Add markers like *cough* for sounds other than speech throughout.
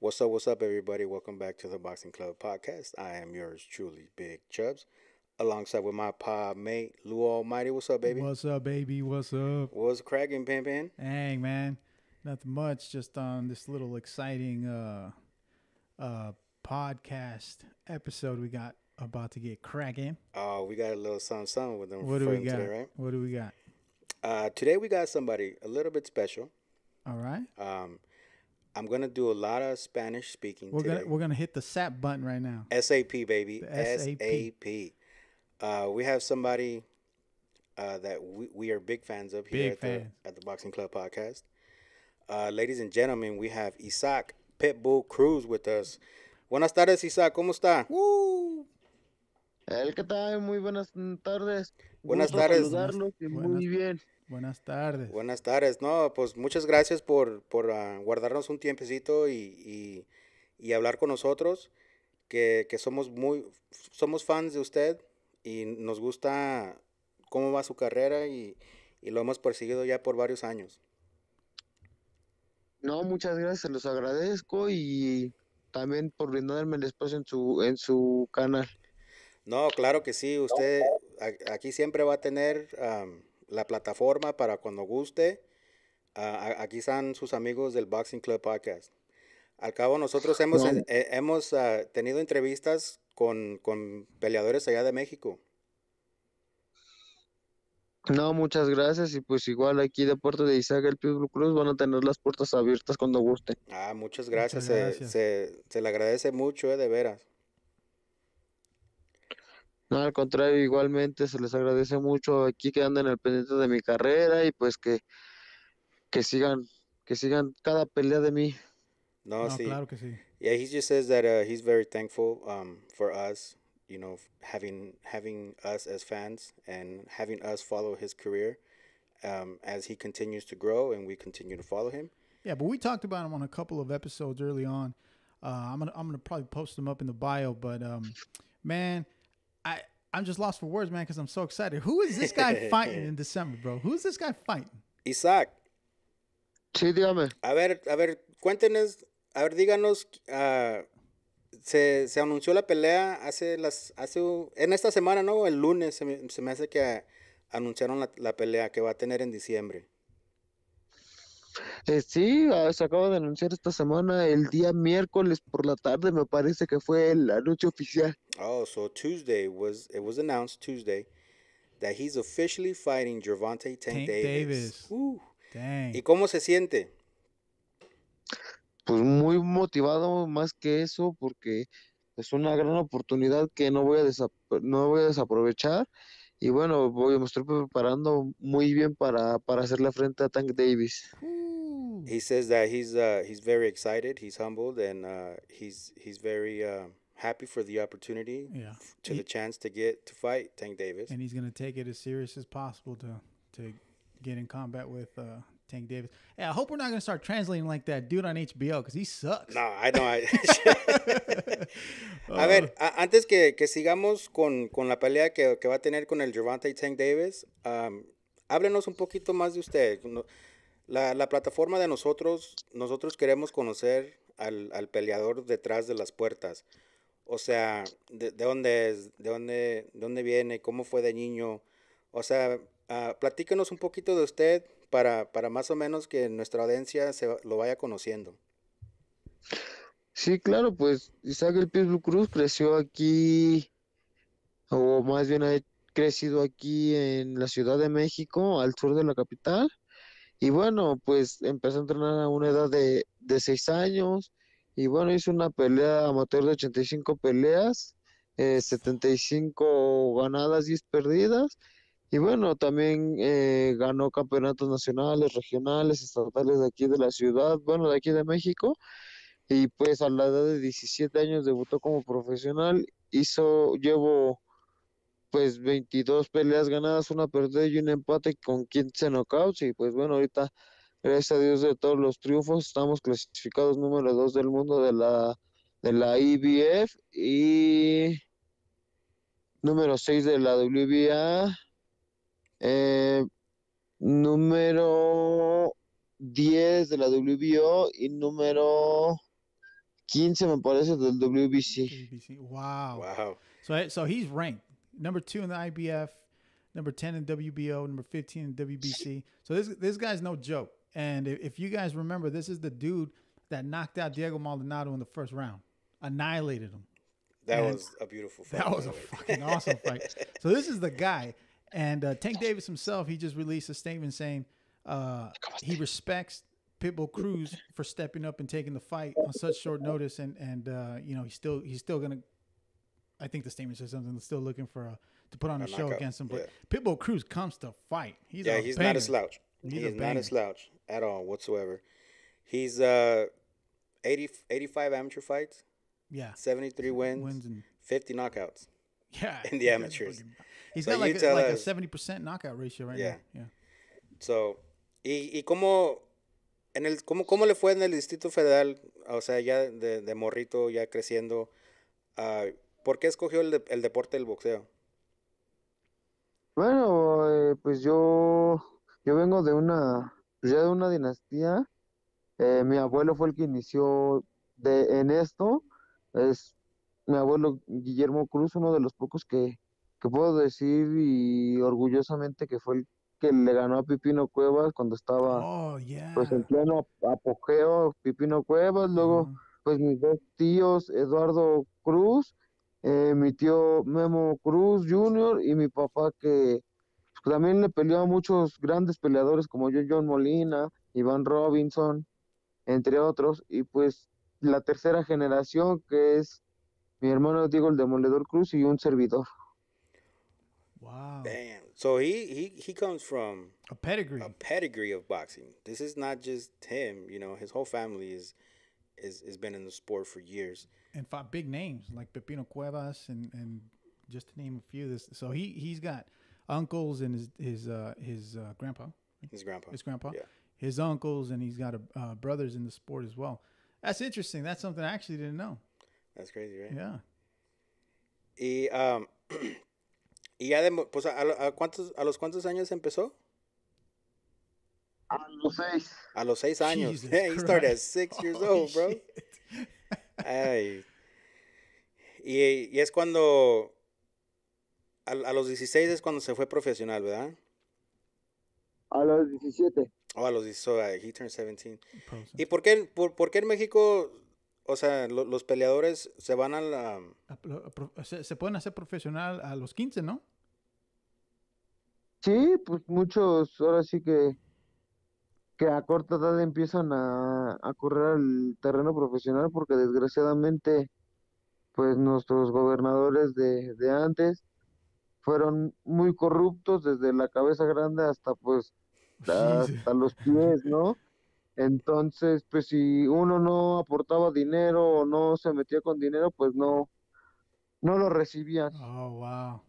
What's up, what's up, everybody? Welcome back to the Boxing Club Podcast. I am yours truly, Big Chubs, alongside with my pa mate, Lou Almighty. What's up, baby? What's up, baby? What's up? What's cracking, Pin Dang, man. Nothing much, just on this little exciting uh, uh, podcast episode we got about to get cracking. Oh, we got a little something, something with them. What do we got? Today, right? What do we got? Uh, today we got somebody a little bit special. All right. Um, I'm gonna do a lot of Spanish speaking. We're today. gonna we're gonna hit the SAP button right now. SAP baby. SAP. Uh, we have somebody uh, that we, we are big fans of here at the, at the, Boxing Club podcast. Uh, ladies and gentlemen, we have Isaac Pitbull Cruz with us. Buenas tardes, Isaac. ¿Cómo está? Woo. El que tal, muy buenas tardes. Buenas tardes. Saludarlos y muy bien. Buenas tardes. Buenas tardes. No, pues muchas gracias por, ah, guardarnos un tiempecito y, y, hablar con nosotros, que, somos muy, somos fans de usted y nos gusta cómo va su carrera y, lo hemos perseguido ya por varios años. No, muchas gracias, los agradezco y también por brindarme el espacio en su, en su canal. No, claro que sí, usted aquí siempre va a tener la plataforma para cuando guste. Ah, aquí están sus amigos del Boxing Club Podcast. Al cabo, nosotros ah, hemos, eh, eh, hemos ah, tenido entrevistas con, peleadores allá de México. No, muchas gracias. Y pues igual aquí de Puerto de Isaac, el Pueblo Cruz, van a tener las puertas abiertas cuando guste. Ah, muchas gracias. Se, se, le agradece mucho, eh, de veras. No, al contrario, igualmente se les agradece mucho aquí que anden al pendiente de mi carrera y pues que, que sigan, que sigan cada pelea de mí. No, no see, claro que sí. Yeah, he just says that uh, he's very thankful um, for us, you know, having having us as fans and having us follow his career um, as he continues to grow and we continue to follow him. Yeah, but we talked about him on a couple of episodes early on. Uh, I'm gonna I'm gonna probably post them up in the bio, but um, man I I'm just lost for words, man, because I'm so excited. Who is this guy *laughs* fighting in December, bro? is this guy fighting? Isaac. Sí, dígame. A ver, a ver, cuéntenos, a ver, díganos, uh, se, se, anunció la pelea hace las, hace, en esta semana, ¿no? El lunes se me, se me hace que anunciaron la, la pelea que va a tener en diciembre. Eh, sí, ah, se acaba de anunciar esta semana, el día miércoles por la tarde, me parece que fue el anuncio oficial. Oh, so Tuesday was, it was announced Tuesday that he's officially fighting Gervonta Tank, Tank, Davis. Davis. ¿Y cómo se siente? Pues muy motivado más que eso, porque es una gran oportunidad que no voy a, no voy a desaprovechar Y bueno, voy, me estoy preparando muy bien para, para hacerle frente a Tank Davis. Hmm. He says that he's uh, he's very excited, he's humbled, and uh, he's he's very uh, happy for the opportunity, yeah. to he, the chance to get to fight Tank Davis. And he's going to take it as serious as possible to to get in combat with uh, Tank Davis. eh, I hope we're not going to start translating like that dude on HBO because he sucks. No, I know. *laughs* a ver, uh. antes que, sigamos con, la pelea que, va a tener con el y Tank Davis, háblenos un poquito más de usted. La, plataforma de nosotros, nosotros queremos conocer al, peleador detrás de las puertas. O sea, de, dónde es, de dónde, viene, cómo fue de niño. O sea, ah, platíquenos un poquito de usted, para, para más o menos que nuestra audiencia se lo vaya conociendo. Sí, claro, pues Isaac el Pitbull Cruz creció aquí, o más bien ha crecido aquí en la Ciudad de México, al sur de la capital. Y bueno, pues empezó a entrenar a una edad de, de 6 años. Y bueno, hizo una pelea amateur de 85 peleas, 75 eh, ganadas, 10 perdidas. Y bueno, también eh, ganó campeonatos nacionales, regionales, estatales de aquí de la ciudad, bueno, de aquí de México. Y pues a la edad de 17 años debutó como profesional. Hizo, llevo pues 22 peleas ganadas, una perdida y un empate con 15 knockouts. Y pues bueno, ahorita, gracias a Dios de todos los triunfos, estamos clasificados número 2 del mundo de la, de la IBF y número 6 de la WBA Eh, número 10 de la WBO y número 15, me parece, del WBC. WBC. Wow. Wow. So, eh, so he's ranked number two in the IBF, number 10 in WBO, number 15 in WBC. So this, this guy's no joke. And if you guys remember, this is the dude that knocked out Diego Maldonado in the first round, annihilated him. That and was a beautiful fight. That was a fucking awesome fight. *laughs* So this is the guy. And uh, Tank Davis himself, he just released a statement saying uh, he respects Pitbull Cruz for stepping up and taking the fight on such short notice, and and uh, you know he's still he's still gonna. I think the statement says something. Still looking for a, uh, to put on a, a show against him, but yeah. Pitbull Cruz comes to fight. He's yeah, he's banger. not a slouch. He's he is not a slouch at all whatsoever. He's uh, 80, 85 amateur fights. Yeah, seventy three wins, wins and... fifty knockouts. Yeah, in the *laughs* amateurs. He's got like, 70% knockout ratio right yeah. now. Yeah. ¿y, cómo, en el, cómo, cómo le fue en el Distrito Federal? O sea, ya de, morrito, ya creciendo. Ah, ¿Por qué escogió el, deporte del boxeo? Bueno, eh, pues yo, yo vengo de una, pues ya de una dinastía. Eh, mi abuelo fue el que inició de, en esto. Es mi abuelo Guillermo Cruz, uno de los pocos que, que puedo decir y orgullosamente que fue el que le ganó a Pipino Cuevas cuando estaba oh, pues en pleno apogeo Pipino Cuevas, luego pues mis dos tíos, Eduardo Cruz, eh, mi tío Memo Cruz Jr. y mi papá que pues, también le peleó a muchos grandes peleadores como yo, John Molina, Iván Robinson, entre otros, y pues la tercera generación que es mi hermano Diego el Demoledor Cruz y un servidor. Wow. Damn. So he he he comes from a pedigree. A pedigree of boxing. This is not just him, you know, his whole family is is has been in the sport for years. And fought big names like Pepino Cuevas and and just to name a few this so he he's got uncles and his his uh, his uh, grandpa. His grandpa. His grandpa. Yeah. His uncles and he's got a, uh, brothers in the sport as well. That's interesting. That's something I actually didn't know. That's crazy, right? Yeah. He um *clears throat* Y ya, de, pues, a, a, cuántos, ¿a los cuántos años empezó? A los seis. A los seis años. *laughs* he started at six years old, bro. Ay. Y, y, es cuando, a, a, los 16 es cuando se fue profesional, ¿verdad? A los 17. Oh, a los 17, uh, he turned 17. ¿Y por qué, por qué en México o sea, los peleadores se van a la... Se, pueden hacer profesional a los 15, ¿no? Sí, pues muchos ahora sí que que a corta edad empiezan a, a correr al terreno profesional porque desgraciadamente pues nuestros gobernadores de, antes fueron muy corruptos desde la cabeza grande hasta pues hasta los pies, ¿no? Entonces, pues si uno no aportaba dinero o no se metía con dinero, pues no, no lo recibían. Oh, wow.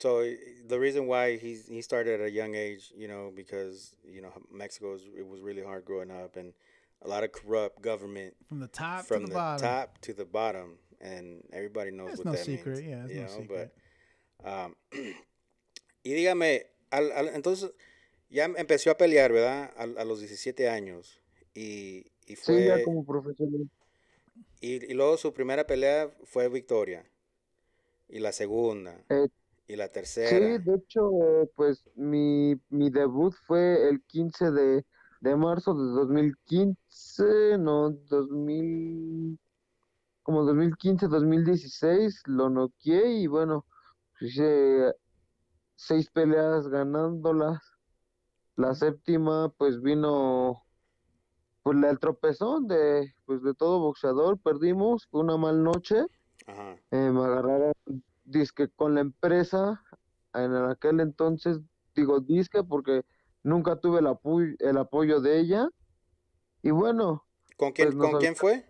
So eh, the reason why he he started at a young age, you know, because you know Mexico was, it was really hard growing up and a lot of corrupt government from the top from to the, top to the bottom, and everybody knows what no that secret. means. Yeah, it's no secret. But, um, *clears throat* y dígame, al, entonces ya em, empezó a pelear, ¿verdad? A, los 17 años. Y, Sí, ya como profesional. Y, luego su primera pelea fue victoria. Y la segunda. Eh, y la tercera. Sí, de hecho, pues mi, debut fue el 15 de, de marzo de 2015, no, 2000, como 2015, 2016, lo noqueé y bueno, hice seis peleas ganándolas. La séptima, pues vino pues el tropezón de pues de todo boxeador, perdimos, una mal noche. Eh, me agarraron disque con la empresa en aquel entonces, digo disque porque nunca tuve el, el apoyo de ella. Y bueno. ¿Con quién, pues, ¿con quién fue?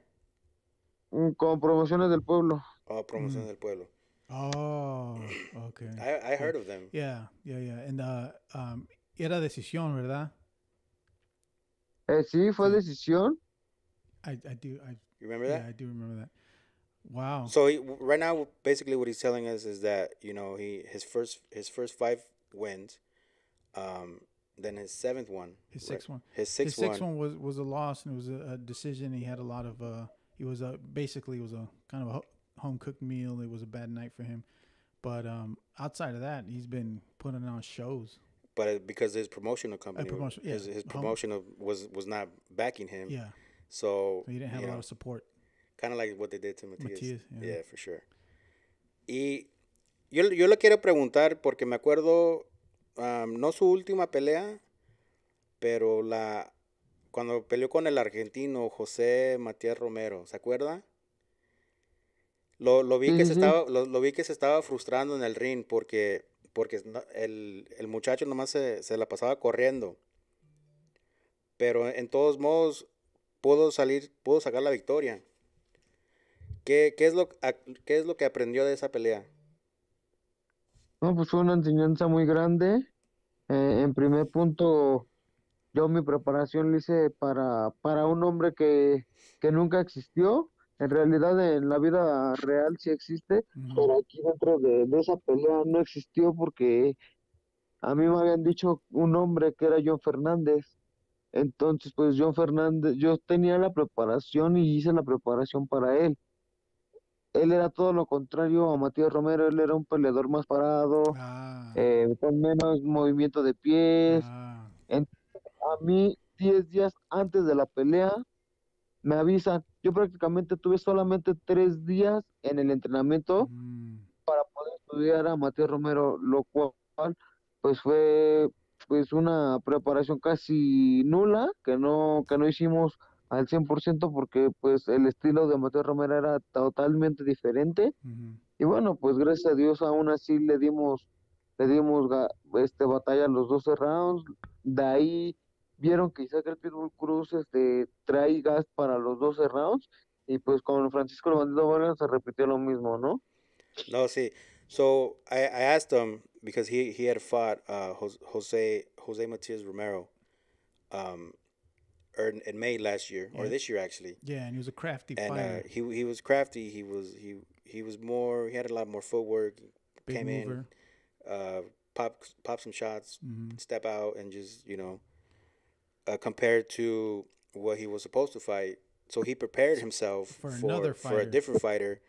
Mm, con Promociones del Pueblo. Oh, Promociones mm. del Pueblo. Oh, okay. I, heard of them. Yeah, yeah, yeah. And uh, um, Era decisión, ¿verdad? Eh, sí, fue decisión. I, I do. I, remember that? I do remember that. Wow. So he, right now, basically, what he's telling us is that you know he his first his first five wins, um, then his seventh one, his sixth right, one, his sixth, his sixth one. one, was was a loss and it was a, a decision. He had a lot of uh, he was a basically it was a kind of a home cooked meal. It was a bad night for him, but um, outside of that, he's been putting on shows. but it, because his promotional company, promotion, yeah, his, his promotion of, was was not backing him. Yeah. So, so you didn't have a know, lot of support. Kind of like what they did to Matias. Matias yeah. yeah, for sure. Y yo, yo le quiero preguntar porque me acuerdo, um, no su última pelea, pero la cuando peleó con el argentino José Matías Romero, ¿se acuerda? Lo, lo vi que uh -huh. se estaba lo, lo, vi que se estaba frustrando en el ring porque porque el, muchacho nomás se, se, la pasaba corriendo. Pero en todos modos pudo salir, pudo sacar la victoria. ¿Qué, es lo, ¿Qué es lo que aprendió de esa pelea? No, pues fue una enseñanza muy grande. Eh, en primer punto, yo mi preparación la hice para, para un hombre que, que nunca existió en realidad en la vida real sí existe, pero aquí dentro de, esa pelea no existió porque a mí me habían dicho un hombre que era John Fernández. Entonces, pues John Fernández, yo tenía la preparación y hice la preparación para él. Él era todo lo contrario a Matías Romero, él era un peleador más parado, ah. eh, con menos movimiento de pies. Ah. a mí, 10 días antes de la pelea, me avisan, yo prácticamente tuve solamente tres días en el entrenamiento mm. para poder estudiar a Mateo Romero, lo cual pues fue pues una preparación casi nula, que no, que no hicimos al 100% porque pues el estilo de Mateo Romero era totalmente diferente. Y bueno, pues gracias a Dios aún así le dimos le dimos este batalla los 12 rounds. De ahí vieron que Isaac el Pitbull Cruz este, trae gas para los 12 rounds y pues con Francisco Bandido Vargas se repitió lo mismo, ¿no? No, sí. So I, I asked him because he, he had fought uh, Jose Jose Matias Romero um, in, er, in May last year yeah. or this year actually. Yeah, and he was a crafty and, uh, he he was crafty. He was he he was more. He had a lot more footwork. Big came mover. in, uh, pop pop some shots, mm-hmm. step out, and just you know uh, compared to what he was supposed to fight. So he prepared himself for, for another fighter. for a different fighter,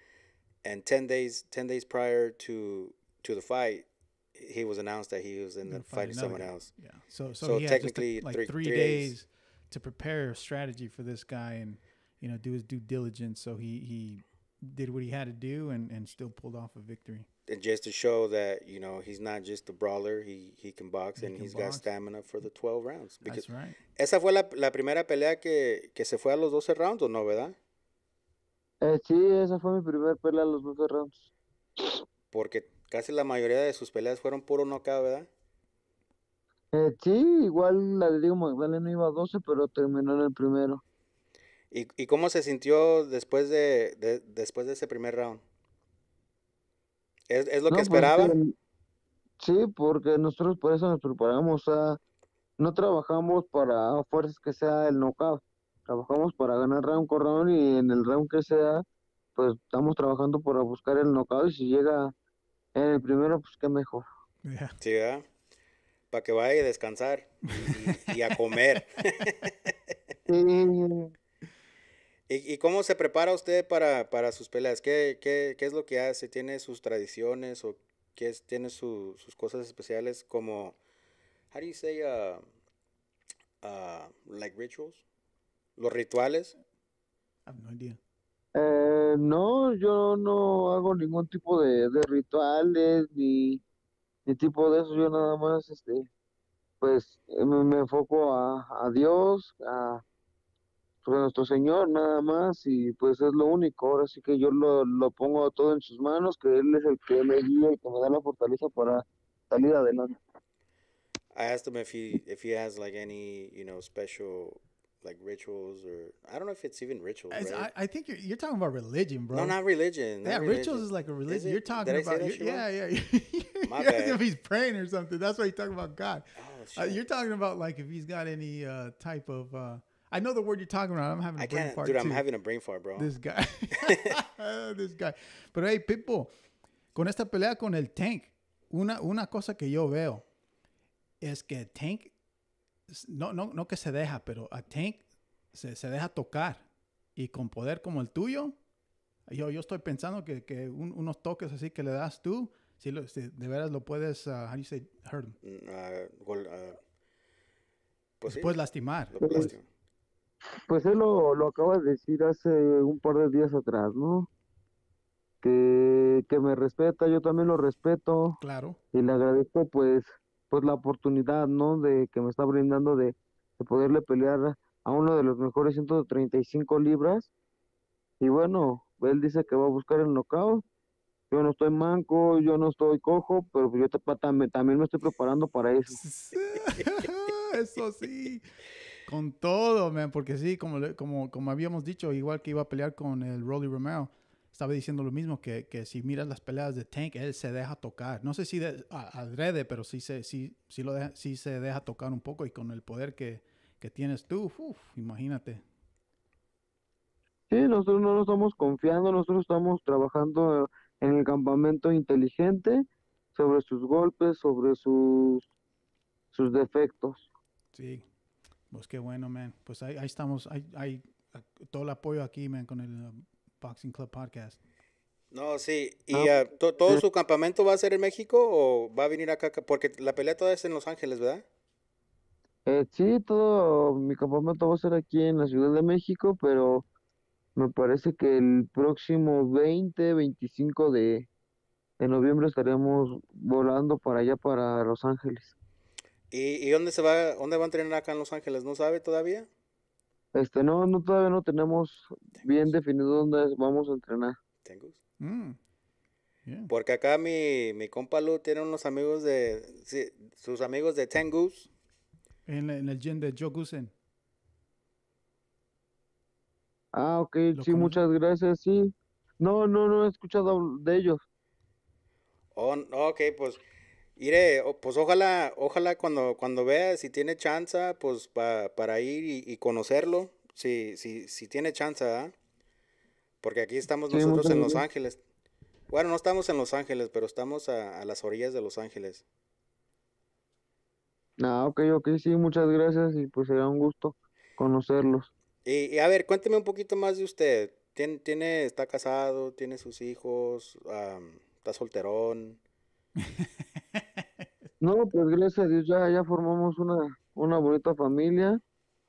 and ten days ten days prior to to the fight, he was announced that he was in the fight fighting someone guy. else. Yeah. So so, so technically a, like three, days, days to prepare a strategy for this guy and you know do his due diligence. So he he did what he had to do and, and still pulled off a victory. just to show that you know he's not just a brawler, he he can box he and he's got stamina for the 12 rounds. That's right. Esa fue la, la primera pelea que, que se fue a los 12 rounds, no, verdad? Eh, sí, esa fue mi primera pelea a los 12 rounds. Porque casi la mayoría de sus peleas fueron puro knockout, ¿verdad? Eh, sí, igual la de Diego Magdalena iba a 12, pero terminó en el primero. ¿Y, ¿Y, cómo se sintió después de, después de ese primer round? ¿Es, lo que pues, esperaban? Eh, sí, porque nosotros por eso nos preparamos. a no trabajamos para fuerzas que sea el knockout. Trabajamos para ganar round con round y en el round que sea, pues estamos trabajando para buscar el knockout y si llega en el primero, pues qué mejor. Sí, Para que vaya a descansar y, a comer. *laughs* ¿Y, cómo se prepara usted para, sus peleas? ¿Qué, ¿Qué, qué, es lo que hace? ¿Tiene sus tradiciones o qué tiene su, sus cosas especiales como, how do you say, uh, uh, like rituals? ¿Los rituales? Ah, eh, no yo no hago ningún tipo de, rituales ni, tipo de eso. Yo nada más, este, pues me, enfoco a, a Dios, a pues, nuestro Señor nada más y pues es lo único. Ahora sí que yo lo, lo pongo todo en sus manos, que Él es el que me guía y que me da la fortaleza para salir adelante. I asked him if he if he has like any you know special like rituals or I don't know if it's even rituals. Right? I, I, think you're, you're talking about religion, bro. No, not religion. Not yeah, religion. rituals is like a religion. You're talking about you're, yeah, yeah. *laughs* My bad. If he's praying or something, that's why you're talking about God. Oh, uh, you're talking about like if he's got any uh, type of. Uh, I know the word you're talking about. I'm having a brain fart. Dude, I'm having a brain fart, bro. This guy. *laughs* *laughs* this guy. Pero hey, people, con esta pelea con el Tank, una, una cosa que yo veo es que Tank, no, no, no que se deja, pero a Tank se, se deja tocar. Y con poder como el tuyo, yo, yo estoy pensando que, que unos toques así que le das tú, si, lo, si de veras lo puedes, uh, how do you say, hurt him? Mm, uh, uh, pues, puedes lastimar. Pues él lo, acaba de decir hace un par de días atrás, ¿no? Que, me respeta, yo también lo respeto. Claro. Y le agradezco pues pues la oportunidad, ¿no? De que me está brindando de, poderle pelear a uno de los mejores 135 libras. Y bueno, él dice que va a buscar el knockout. Yo no estoy manco, yo no estoy cojo, pero pues yo te, también, también me estoy preparando para eso. *laughs* eso sí con todo, man, porque sí, como, como, como habíamos dicho, igual que iba a pelear con el Rolly Romero, estaba diciendo lo mismo, que, si miras las peleas de Tank, él se deja tocar. No sé si agrede pero sí se, sí, sí lo deja, se deja tocar un poco y con el poder que, tienes tú, imagínate. Sí, nosotros no nos estamos confiando, nosotros estamos trabajando en el campamento inteligente sobre sus golpes, sobre sus, sus defectos. Sí, pues qué bueno, man. Pues ahí, estamos, hay, hay todo el apoyo aquí, man, con el uh, Boxing Club Podcast. No, sí. ¿Y uh, todo su campamento va a ser en México o va a venir acá? Porque la pelea toda es en Los Ángeles, ¿verdad? Eh, sí, todo mi campamento va a ser aquí en la Ciudad de México, pero me parece que el próximo 20, 25 de, de noviembre estaremos volando para allá, para Los Ángeles. ¿Y, dónde se va, dónde va a entrenar acá en Los Ángeles? ¿No sabe todavía? Este, no, no todavía no tenemos bien definido dónde vamos a entrenar. Mm. Porque acá mi, mi compa Lu tiene unos amigos de, sus amigos de Tengus. En, el gym de Jogusen. Ah, ok, sí, muchas gracias, sí. No, no, no he escuchado de ellos. Oh, ok, pues Iré, pues ojalá, ojalá cuando, cuando vea si tiene chance, pues para ir y, conocerlo, si, si, si, tiene chance, Porque aquí estamos nosotros en Los Ángeles. Bueno, no estamos en Los Ángeles, pero estamos a, las orillas de Los Ángeles. Ah, ok, ok, sí, muchas gracias y pues será un gusto conocerlos. Y, a ver, cuénteme un poquito más de usted. ¿Tiene, está casado? ¿Tiene sus hijos? ¿Está solterón? *laughs* No, pues gracias a Dios ya, ya formamos una, bonita familia.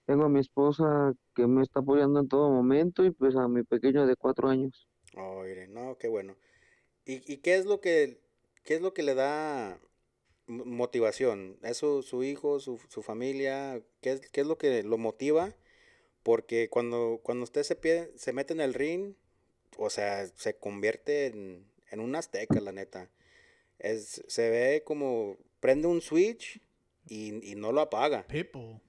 Tengo a mi esposa que me está apoyando en todo momento y pues a mi pequeño de cuatro años. Oh, no, qué bueno. ¿Y, qué es lo que qué es lo que le da motivación? ¿Es su, hijo, su, familia? ¿Qué es, lo que lo motiva? Porque cuando, cuando usted se, se mete en el ring, o sea, se convierte en, un azteca, la neta. se ve como prende un switch y, no lo apaga. Pepo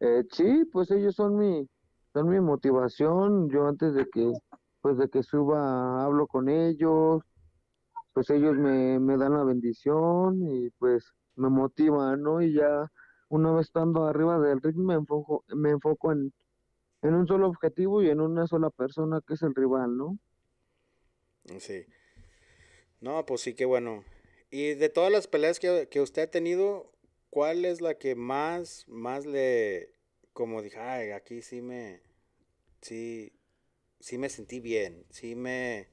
eh, sí, pues ellos son mi, son mi motivación. Yo antes de que, pues de que suba, hablo con ellos. Pues ellos me, dan la bendición y pues me motivan, ¿no? Y ya una vez estando arriba del ritmo me enfoco, me enfoco en, en un solo objetivo y en una sola persona que es el rival, ¿no? Sí. No, pues sí que bueno. Y de todas las peleas que, usted ha tenido, ¿cuál es la que más, más le, como dije, ay, aquí sí me, sí, sí me sentí bien, sí me,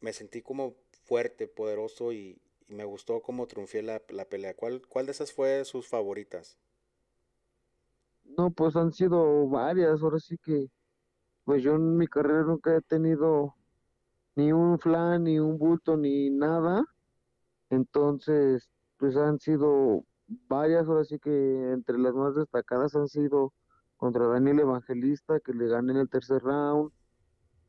me sentí como fuerte, poderoso y, me gustó cómo triunfé la, pelea. ¿Cuál, ¿Cuál de esas fue sus favoritas? No, pues han sido varias, ahora sí que, pues yo en mi carrera nunca he tenido ni un flan, ni un bulto, ni nada. Entonces, pues han sido varias, ahora sí que entre las más destacadas han sido contra Daniel Evangelista, que le gané en el tercer round,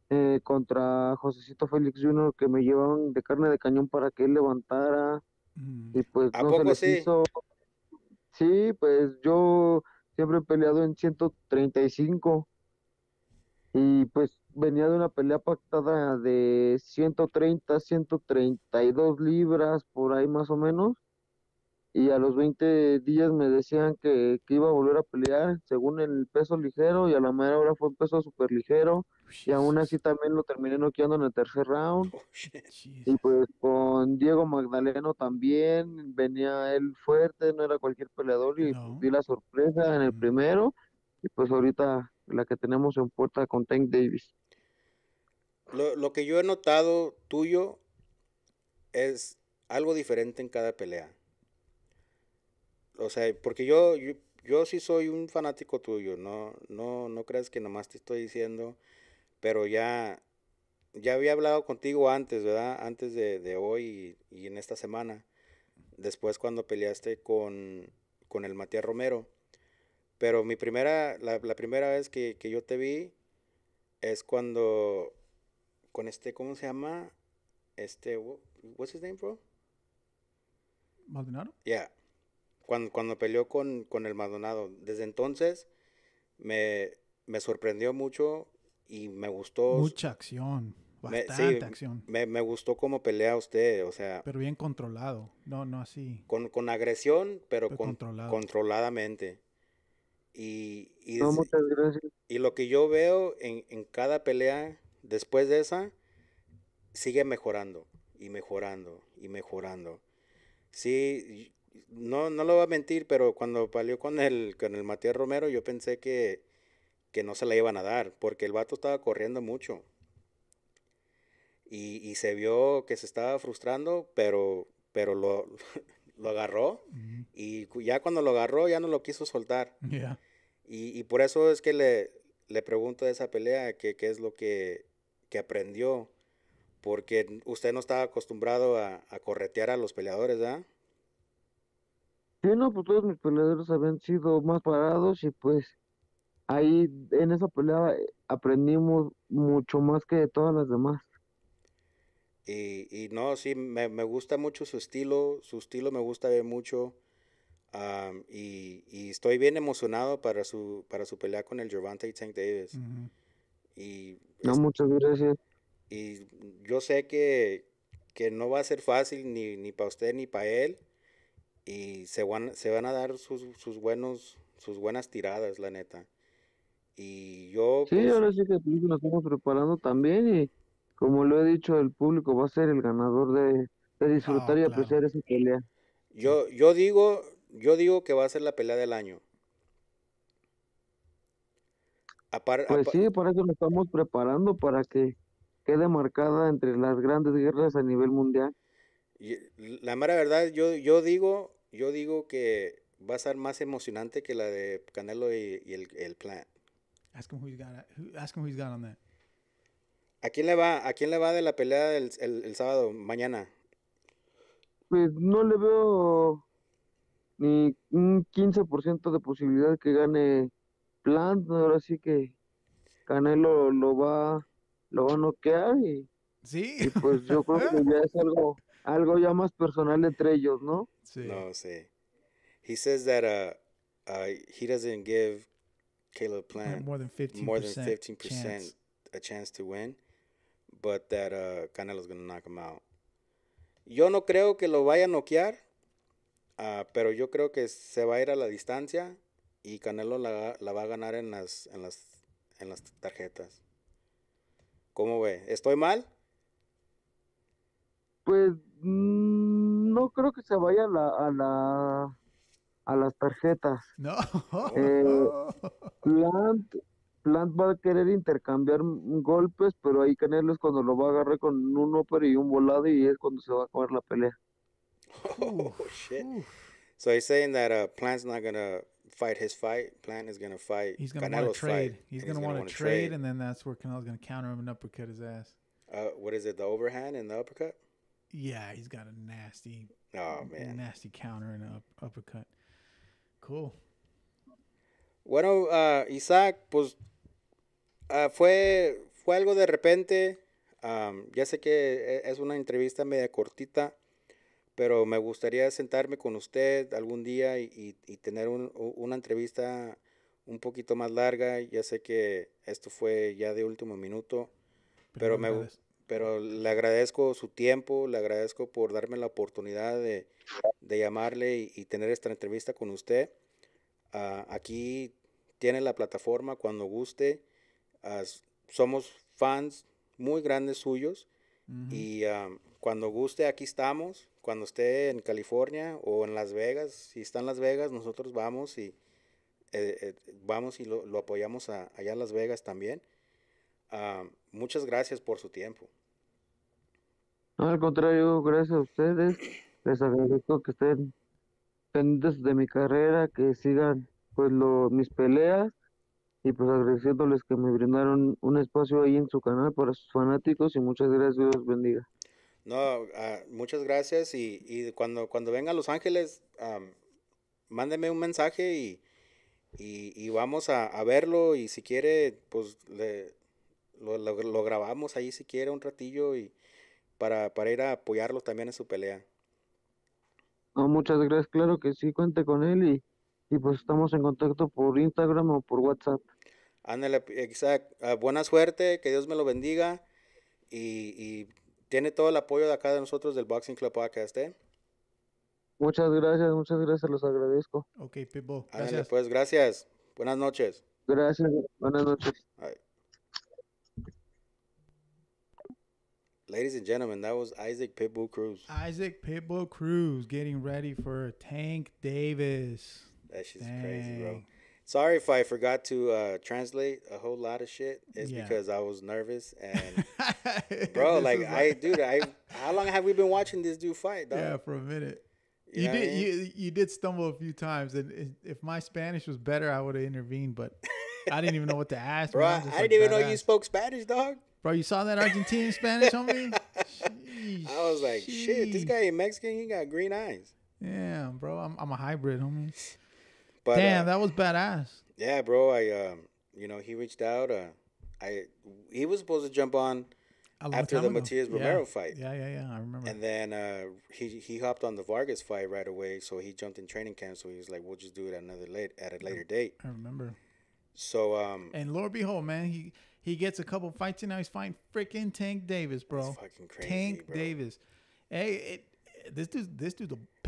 eh, contra Josecito Félix Jr., que me llevaron de carne de cañón para que él levantara, mm. y pues no se les hizo. Sí, pues yo siempre he peleado en 135, y pues venía de una pelea pactada de 130, 132 libras, por ahí más o menos. Y a los 20 días me decían que, que iba a volver a pelear según el peso ligero y a la manera ahora fue un peso súper ligero. Y aún así también lo terminé noqueando en el tercer round. Oh, y pues con Diego Magdaleno también venía él fuerte, no era cualquier peleador y vi la sorpresa en el mm. primero. Y pues ahorita la que tenemos en puerta con Tank Davis. Lo, que yo he notado tuyo es algo diferente en cada pelea. O sea, porque yo, yo, sí soy un fanático tuyo, no, no, no creas que nomás te estoy diciendo, pero ya, ya había hablado contigo antes, ¿verdad? Antes de, hoy y, y, en esta semana, después cuando peleaste con, con el Matías Romero pero mi primera, la, primera vez que, yo te vi es cuando, con este, ¿cómo se llama? Este, what's his name, ¿Maldonado? Yeah. Cuando, cuando peleó con, con el Maldonado. Desde entonces me, sorprendió mucho y me gustó. Mucha acción. Bastante me, acción. Me, gustó cómo pelea usted, o sea. Pero bien controlado, no, no así. Con, agresión, pero, controladamente. Y, muchas gracias. y lo que yo veo en, cada pelea después de esa, sigue mejorando y mejorando y mejorando. Sí, no, no lo va a mentir, pero cuando palió con el, con el Matías Romero, yo pensé que, no se la iban a dar, porque el vato estaba corriendo mucho. Y, y se vio que se estaba frustrando, pero, pero lo, *laughs* lo agarró y ya cuando lo agarró ya no lo quiso soltar. Y, por eso es que le, le pregunto de esa pelea, que, qué es lo que, aprendió, porque usted no estaba acostumbrado a, corretear a los peleadores, ¿verdad? Sí, no, pues todos mis peleadores habían sido más parados y pues ahí en esa pelea aprendimos mucho más que de todas las demás. Y, y no, sí, me, me, gusta mucho su estilo, su estilo me gusta ver mucho. y, y, estoy bien emocionado para su, para su pelea con el Gervonta y Tank Davis. y no, muchas gracias. Y yo sé que, que, no va a ser fácil ni, ni para usted ni para él. Y se van, se van a dar sus, sus buenos, sus buenas tiradas, la neta. Y yo... Sí, pues ahora sí que nos estamos preparando también y como lo he dicho, el público va a ser el ganador de, disfrutar ah, y apreciar esa pelea. Yo, yo digo, yo digo que va a ser la pelea del año. pues sí, por eso lo estamos preparando para que quede marcada entre las grandes guerras a nivel mundial. La mera verdad, yo, yo digo, yo digo que va a ser más emocionante que la de Canelo y, el, el plan. Ask got on that. ¿A quién le va, a quién le va de la pelea del, el, sábado, mañana? Pues no le veo ni un 15% de posibilidad que gane Plant, ahora sí que Canelo lo va, lo va a noquear ¿Sí? y pues yo creo que ya es algo, algo ya más personal entre ellos, ¿no? Sí. No, sí. He says that uh, uh he doesn't give Caleb Plant more than 15%, more than 15% a chance to win but that uh, Canelo's gonna knock him em out. Yo no creo que lo vaya a noquear, ah, pero yo creo que se va a ir a la distancia y Canelo la, va a ganar en las, en las, en las tarjetas. ¿Cómo ve? ¿Estoy mal? Pues mm, no creo que se vaya a la, a la a las tarjetas. No. Eh, *laughs* Plant va a querer intercambiar golpes, pero ahí Canelo es cuando lo va a agarrar con un upper y un volado y es cuando se va a acabar la pelea. Oh, oh shit! Oh. So he's saying that uh, Plant's not gonna fight his fight. Plant is gonna fight. He's gonna want to trade. Fight, he's, gonna gonna, want to trade, trade, and then that's where Canelo's gonna counter him and uppercut his ass. Uh, what is it? The overhand and the uppercut? Yeah, he's got a nasty. Oh man! Nasty counter and up, uppercut. Cool. Bueno, uh, Isaac, pues Ah, fue, fue algo de repente. ya sé que e, es una entrevista media cortita, pero me gustaría sentarme con usted algún día y, tener una entrevista un poquito más larga. Ya sé que esto fue ya de último minuto, pero, me, pero le agradezco su tiempo, le agradezco por darme la oportunidad de, llamarle y, tener esta entrevista con usted. Ah, aquí tiene la plataforma cuando guste somos fans muy grandes suyos y cuando guste aquí estamos, cuando esté en California o en Las Vegas, si está en Las Vegas nosotros vamos y eh, eh, vamos y lo, apoyamos allá en Las Vegas también. muchas gracias por su tiempo. al contrario, gracias a ustedes. *clears throat* Les agradezco que estén pendientes de mi carrera, que sigan pues lo, mis peleas y pues agradeciéndoles que me brindaron un espacio ahí en su canal para sus fanáticos y muchas gracias, Dios bendiga. No, ah, muchas gracias y, cuando, cuando venga a Los Ángeles, mándenme mándeme un mensaje y, vamos a, verlo y si quiere, pues le, lo, grabamos ahí si quiere un ratillo y para, para ir a apoyarlo también en su pelea. No, muchas gracias, claro que sí, cuente con él y y pues estamos en contacto por Instagram o por WhatsApp. Ándale, exacto. Ah, buena suerte, que Dios me lo bendiga y, tiene todo el apoyo de acá de nosotros del Boxing Club Podcast, ¿eh? Muchas gracias, muchas gracias, los agradezco. Ok, Pitbull. Gracias. Ándale, pues, gracias. Buenas noches. Gracias, buenas noches. Ladies and gentlemen, that was Isaac Pitbull Cruz. Isaac Pitbull Cruz getting ready for Tank Davis. That shit's Dang. crazy, bro. Sorry if I forgot to uh, translate a whole lot of shit. It's yeah. because I was nervous and *laughs* bro, like, I dude, I how long have we been watching this dude fight? Dog? Yeah, for a minute. You, you did I mean? you you did stumble a few times, and if my Spanish was better, I would have intervened. But I didn't even know what to ask. Bro, I didn't like, even know ass. you spoke Spanish, dog. Bro, you saw that Argentine Spanish, homie. *laughs* I was like, shit, this guy in Mexican. He got green eyes. Yeah, bro, I'm I'm a hybrid, homie. But damn, uh, that was badass. Yeah, bro. I um, you know, he reached out. Uh, I he was supposed to jump on after the ago. Matias Romero yeah. fight. Yeah, yeah, yeah. I remember. And then uh, he he hopped on the Vargas fight right away, so he jumped in training camp. So he was like, "We'll just do it at another late at a later date." I remember. So um. And Lord behold, man, he he gets a couple fights and now he's fighting freaking Tank Davis, bro. fucking crazy, Tank bro. Davis. Hey, it, this dude, this dude's a